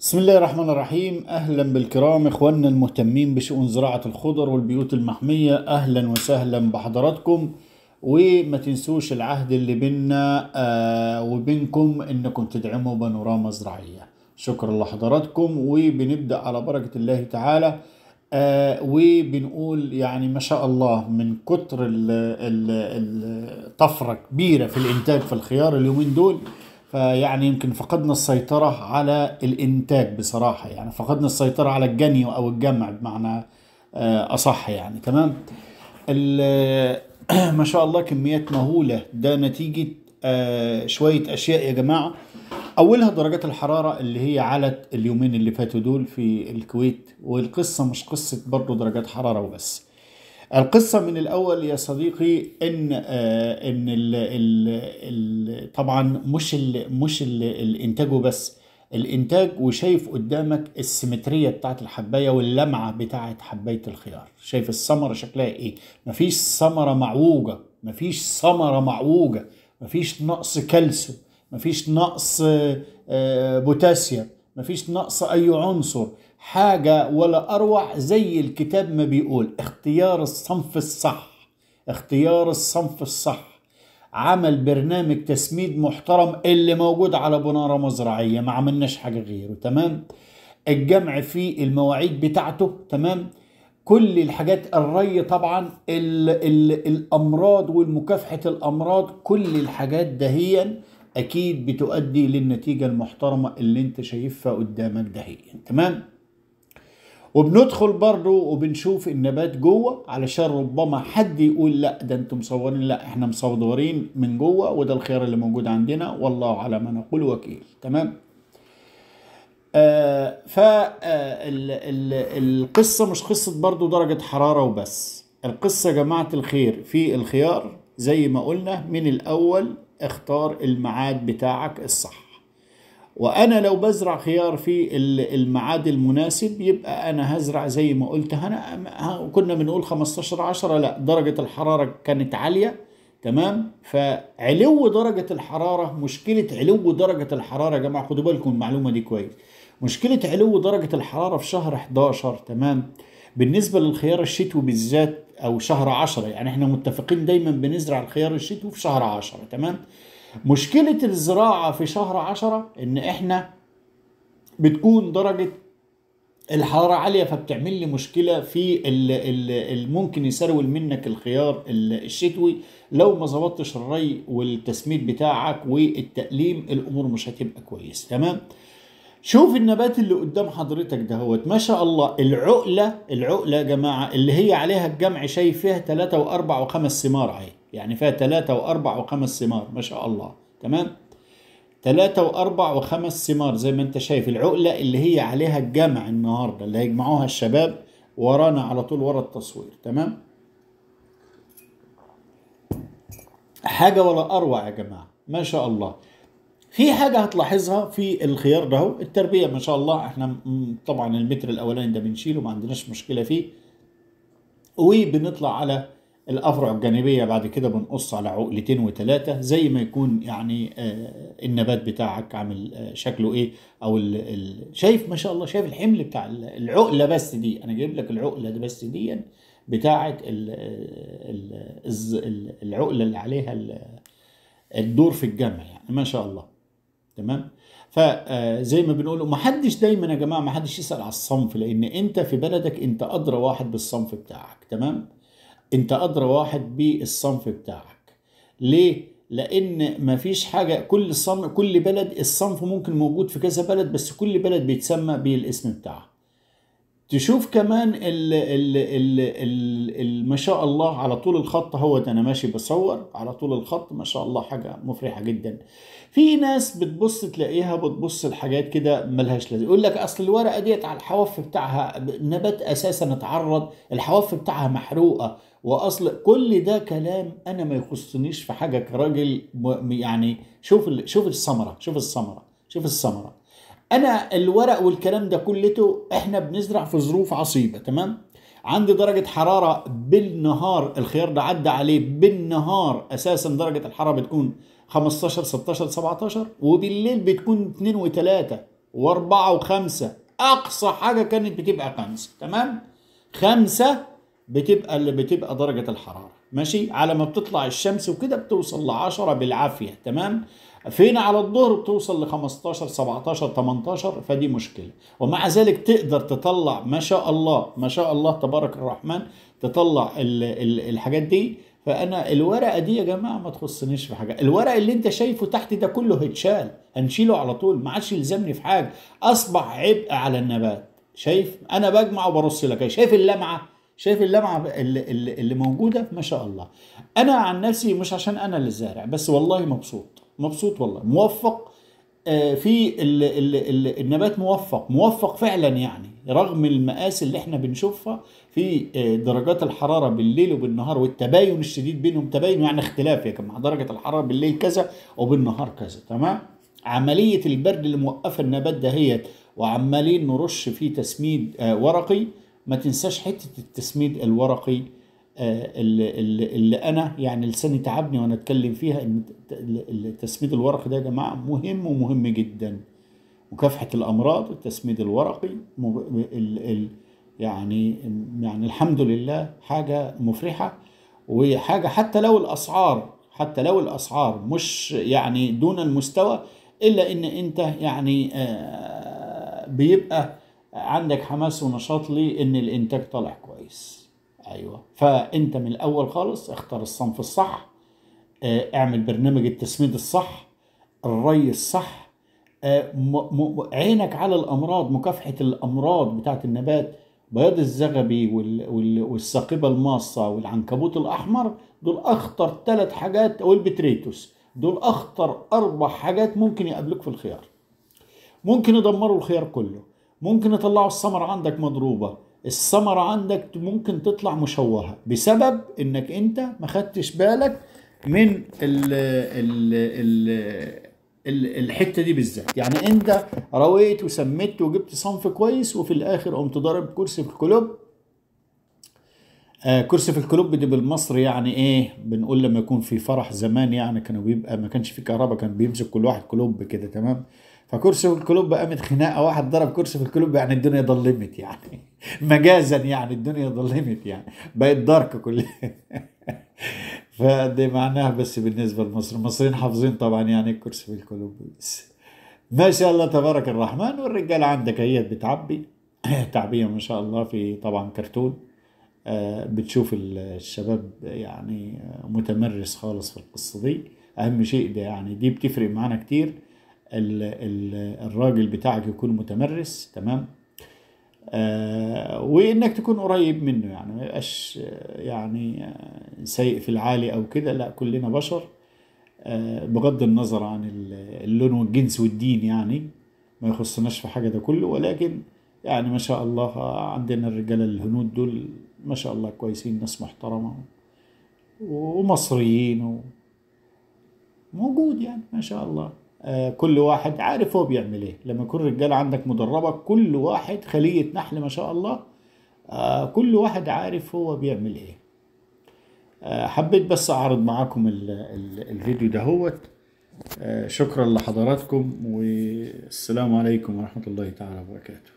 بسم الله الرحمن الرحيم اهلا بالكرام اخواننا المهتمين بشؤون زراعه الخضر والبيوت المحميه اهلا وسهلا بحضراتكم وما تنسوش العهد اللي بيننا آه وبينكم انكم تدعموا بانوراما زراعيه شكرا لحضراتكم وبنبدا على بركه الله تعالى آه وبنقول يعني ما شاء الله من كتر الطفره كبيره في الانتاج في الخيار اليومين دول فيعني يمكن فقدنا السيطرة على الإنتاج بصراحة يعني فقدنا السيطرة على الجني أو الجمع بمعنى آه، أصح يعني تمام ما شاء الله كميات مهولة ده نتيجة آه، شوية أشياء يا جماعة أولها درجات الحرارة اللي هي علت اليومين اللي فاتوا دول في الكويت والقصة مش قصة برضو درجات حرارة وبس القصة من الأول يا صديقي إن آه، إن ال ال طبعا مش الـ مش الـ الإنتاج وبس الإنتاج وشايف قدامك السيمترية بتاعت الحباية واللمعة بتاعت حباية الخيار شايف الثمرة شكلها إيه مفيش ثمرة معوجة مفيش ثمرة معوجة مفيش نقص كالسيوم مفيش نقص آه، آه، بوتاسيوم مفيش نقص أي عنصر حاجة ولا أروع زي الكتاب ما بيقول اختيار الصنف الصح اختيار الصنف الصح عمل برنامج تسميد محترم اللي موجود على بنارة مزرعية ما عملناش حاجة غيره تمام الجمع فيه المواعيد بتاعته تمام كل الحاجات الري طبعا الـ الـ الامراض والمكافحه الامراض كل الحاجات دهيا اكيد بتؤدي للنتيجه المحترمه اللي انت شايفها قدامك دهيا تمام وبندخل بره وبنشوف النبات جوه علشان ربما حد يقول لا ده انتم مصورين لا احنا مصورين من جوه وده الخيار اللي موجود عندنا والله على ما نقول وكيل تمام آه, آه، القصه مش قصة برضو درجة حرارة وبس القصة جماعة الخير في الخيار زي ما قلنا من الأول اختار الميعاد بتاعك الصح وانا لو بزرع خيار في الميعاد المناسب يبقى انا هزرع زي ما قلت هنا كنا بنقول 15 10 لا درجه الحراره كانت عاليه تمام فعلو درجه الحراره مشكله علو درجه الحراره يا جماعه خدوا بالكم المعلومه دي كويس مشكله علو درجه الحراره في شهر 11 تمام بالنسبه للخيار الشتوي بالذات او شهر 10 يعني احنا متفقين دايما بنزرع الخيار الشتوي في شهر 10 تمام مشكلة الزراعة في شهر عشرة ان احنا بتكون درجة الحرارة عالية فبتعمل لي مشكلة في ممكن يسرول منك الخيار الشتوي لو ما ظبطتش الري والتسميد بتاعك والتقليم الامور مش هتبقى كويس تمام شوف النبات اللي قدام حضرتك دهوت ما شاء الله العقله العقله يا جماعه اللي هي عليها الجمع شايف فيها 3 و4 و5 ثمار اهي يعني فيها ثلاثة وأربع وخمس ثمار ما شاء الله تمام ثلاثة وأربع وخمس ثمار زي ما أنت شايف العقلة اللي هي عليها الجمع النهاردة اللي هيجمعوها الشباب ورانا على طول ورا التصوير تمام حاجة ولا أروع يا جماعة ما شاء الله في حاجة هتلاحظها في الخيار ده هو التربية ما شاء الله احنا طبعا المتر الأولاني ده بنشيله ما عندناش مشكلة فيه وبنطلع على الأفرع الجانبية بعد كده بنقص على عقلتين وتلاتة زي ما يكون يعني آه، النبات بتاعك عامل آه، شكله إيه أو الـ الـ شايف ما شاء الله شايف الحمل بتاع العقلة بس دي أنا جايب لك العقلة دي بس دي بتاعة العقلة اللي عليها الدور في الجمع يعني ما شاء الله تمام فزي آه، ما بنقول حدش دايما يا جماعه محدش يسال على الصنف لان انت في بلدك انت ادرى واحد بالصنف بتاعك تمام انت ادرى واحد بالصنف بتاعك ليه لان مفيش حاجه كل صنف كل بلد الصنف ممكن موجود في كذا بلد بس كل بلد بيتسمى بالاسم بتاعها تشوف كمان ال ال ال ال ال ما شاء الله على طول الخط هو ده انا ماشي بصور على طول الخط ما شاء الله حاجه مفرحه جدا في ناس بتبص تلاقيها بتبص لحاجات كده ملهاش لازمه يقول لك اصل الورقه ديت على الحواف بتاعها نبات اساسا اتعرض الحواف بتاعها محروقه واصل كل ده كلام انا ما يخصنيش في حاجه كراجل يعني شوف شوف الثمره شوف الثمره شوف الثمره انا الورق والكلام ده كلته احنا بنزرع في ظروف عصيبه تمام عندي درجة حرارة بالنهار الخيار ده عدى عليه بالنهار اساسا درجة الحرارة بتكون 15 16 17 وبالليل بتكون 2 و3 و4 و5 اقصى حاجة كانت بتبقى 5 تمام 5 بتبقى اللي بتبقى درجة الحرارة ماشي على ما بتطلع الشمس وكده بتوصل ل 10 بالعافية تمام فين على الظهر بتوصل ل 15 17 18 فدي مشكله ومع ذلك تقدر تطلع ما شاء الله ما شاء الله تبارك الرحمن تطلع الـ الـ الحاجات دي فانا الورقه دي يا جماعه ما تخصنيش في حاجه الورق اللي انت شايفه تحت ده كله هيتشال هنشيله على طول ما عادش يلزمني في حاجه اصبح عبء على النبات شايف انا بجمع وبرص لك شايف اللمعه شايف اللمعه اللي, اللي موجوده ما شاء الله انا عن نفسي مش عشان انا اللي زارع بس والله مبسوط مبسوط والله موفق آه، في النبات موفق موفق فعلا يعني رغم المقاس اللي احنا بنشوفها في آه، درجات الحرارة بالليل وبالنهار والتباين الشديد بينهم تباين يعني اختلاف يا جماعة درجة الحرارة بالليل كذا وبالنهار كذا تمام عملية البرد اللي موقفة النبات دهيت وعمالين نرش فيه تسميد آه، ورقي ما تنساش حتة التسميد الورقي آه، اللي, اللي انا يعني لساني تعبني وانا اتكلم فيها ان التسميد الورقي ده يا جماعه مهم ومهم جدا مكافحه الامراض التسميد الورقي يعني يعني الحمد لله حاجه مفرحه وحاجه حتى لو الاسعار حتى لو الاسعار مش يعني دون المستوى الا ان انت يعني آه، بيبقى عندك حماس ونشاط لان الانتاج طالع كويس ايوه فانت من الاول خالص اختار الصنف الصح آه، اعمل برنامج التسميد الصح الري الصح آه، عينك على الامراض مكافحه الامراض بتاعه النبات بياض الزغبي والساقبه الماصه والعنكبوت الاحمر دول اخطر ثلاث حاجات والبتريتوس دول اخطر اربع حاجات ممكن يقابلوك في الخيار ممكن يدمروا الخيار كله ممكن يطلعوا الثمر عندك مضروبه الثمرة عندك ممكن تطلع مشوهة بسبب انك انت ما خدتش بالك من الـ الـ الـ الحته دي بالذات يعني انت رويت وسميت وجبت صنف كويس وفي الاخر قمت ضارب كرسي في الكلوب آه كرسي في الكلوب دي بالمصري يعني ايه بنقول لما يكون في فرح زمان يعني كانوا بيبقى ما كانش في كهرباء كان بيمسك كل واحد كلوب كده تمام فكرسي في الكلوب قامت خناقه واحد ضرب كرسي في الكلوب يعني الدنيا ضلمت يعني مجازا يعني الدنيا ضلمت يعني بقت دارك كلها فدي معناها بس بالنسبه لمصر المصريين حافظين طبعا يعني الكرسي في الكلوب بس ما شاء الله تبارك الرحمن والرجال عندك هي بتعبي تعبيه ما شاء الله في طبعا كرتون آه، بتشوف الشباب يعني متمرس خالص في القصه دي اهم شيء ده يعني دي بتفرق معانا كتير الراجل بتاعك يكون متمرس تمام آه وانك تكون قريب منه يعني ما يبقاش آه، يعني آه، سيء في العالي او كده لا كلنا بشر آه بغض النظر عن اللون والجنس والدين يعني ما يخصناش في حاجه ده كله ولكن يعني ما شاء الله عندنا الرجاله الهنود دول ما شاء الله كويسين ناس محترمه ومصريين موجود يعني ما شاء الله آه، كل واحد عارف هو بيعمل ايه لما يكون رجاله عندك مدربه كل واحد خليه نحل ما شاء الله آه، كل واحد عارف هو بيعمل ايه آه، حبيت بس اعرض معاكم الفيديو ده هو شكرا لحضراتكم والسلام عليكم ورحمه الله تعالى وبركاته